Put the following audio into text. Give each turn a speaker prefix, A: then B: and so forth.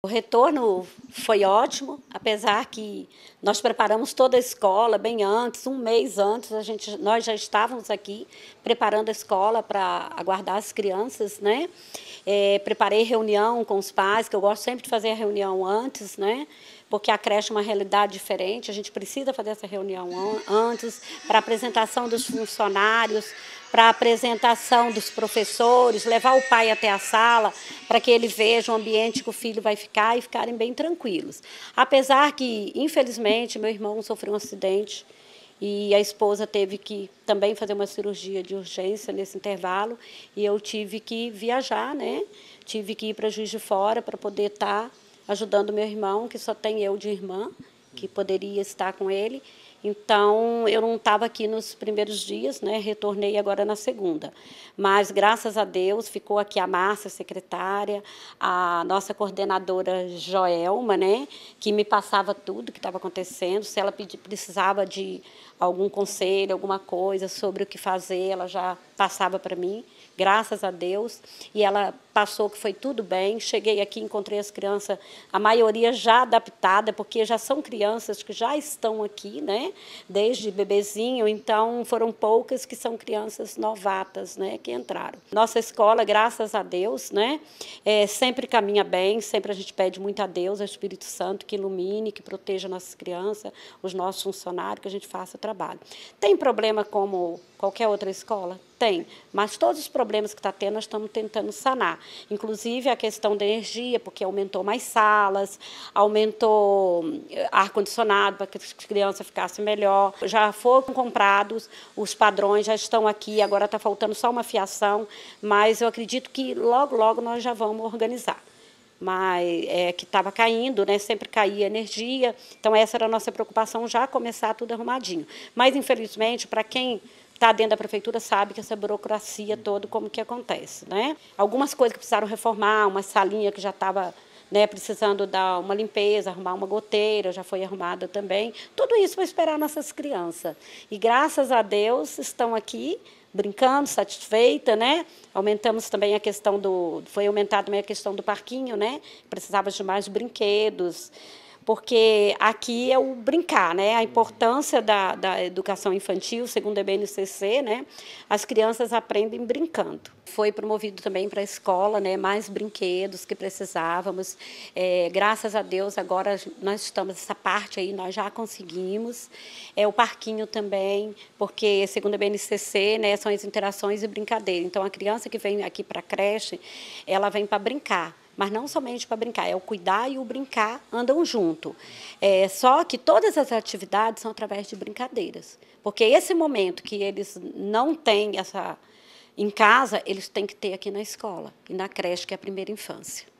A: O retorno foi ótimo, apesar que nós preparamos toda a escola bem antes, um mês antes, a gente, nós já estávamos aqui preparando a escola para aguardar as crianças, né? É, preparei reunião com os pais, que eu gosto sempre de fazer a reunião antes, né? porque a creche é uma realidade diferente. A gente precisa fazer essa reunião antes para apresentação dos funcionários, para apresentação dos professores, levar o pai até a sala para que ele veja o ambiente que o filho vai ficar e ficarem bem tranquilos. Apesar que, infelizmente, meu irmão sofreu um acidente e a esposa teve que também fazer uma cirurgia de urgência nesse intervalo e eu tive que viajar, né? Tive que ir para Juiz de Fora para poder estar tá ajudando meu irmão, que só tem eu de irmã, que poderia estar com ele. Então, eu não estava aqui nos primeiros dias, né? retornei agora na segunda. Mas, graças a Deus, ficou aqui a Márcia, secretária, a nossa coordenadora Joelma, né? que me passava tudo que estava acontecendo. Se ela precisava de algum conselho, alguma coisa sobre o que fazer, ela já passava para mim, graças a Deus. E ela passou que foi tudo bem. Cheguei aqui, encontrei as crianças, a maioria já adaptada, porque já são crianças que já estão aqui, né? Desde bebezinho, então foram poucas que são crianças novatas, né? Que entraram. Nossa escola, graças a Deus, né? É, sempre caminha bem, sempre a gente pede muito a Deus, ao Espírito Santo, que ilumine, que proteja nossas crianças, os nossos funcionários, que a gente faça o trabalho. Tem problema como qualquer outra escola? Tem, mas todos os problemas que está tendo, nós estamos tentando sanar. Inclusive a questão da energia, porque aumentou mais salas, aumentou eh, ar-condicionado para que as crianças ficassem melhor. Já foram comprados, os padrões já estão aqui, agora está faltando só uma fiação, mas eu acredito que logo, logo nós já vamos organizar mas é, que estava caindo, né? sempre caía energia. Então, essa era a nossa preocupação, já começar tudo arrumadinho. Mas, infelizmente, para quem está dentro da prefeitura sabe que essa burocracia toda, como que acontece. Né? Algumas coisas que precisaram reformar, uma salinha que já estava né, precisando dar uma limpeza, arrumar uma goteira, já foi arrumada também. Tudo isso para esperar nossas crianças. E graças a Deus estão aqui brincando, satisfeita, né? Aumentamos também a questão do foi aumentada também a questão do parquinho, né? Precisava de mais brinquedos porque aqui é o brincar, né? A importância da, da educação infantil, segundo a BNCC, né? As crianças aprendem brincando. Foi promovido também para a escola, né? Mais brinquedos que precisávamos. É, graças a Deus, agora nós estamos, essa parte aí nós já conseguimos. É, o parquinho também, porque segundo a BNCC, né? São as interações e brincadeira. Então, a criança que vem aqui para a creche, ela vem para brincar mas não somente para brincar, é o cuidar e o brincar andam junto. É, só que todas as atividades são através de brincadeiras, porque esse momento que eles não têm essa em casa, eles têm que ter aqui na escola e na creche, que é a primeira infância.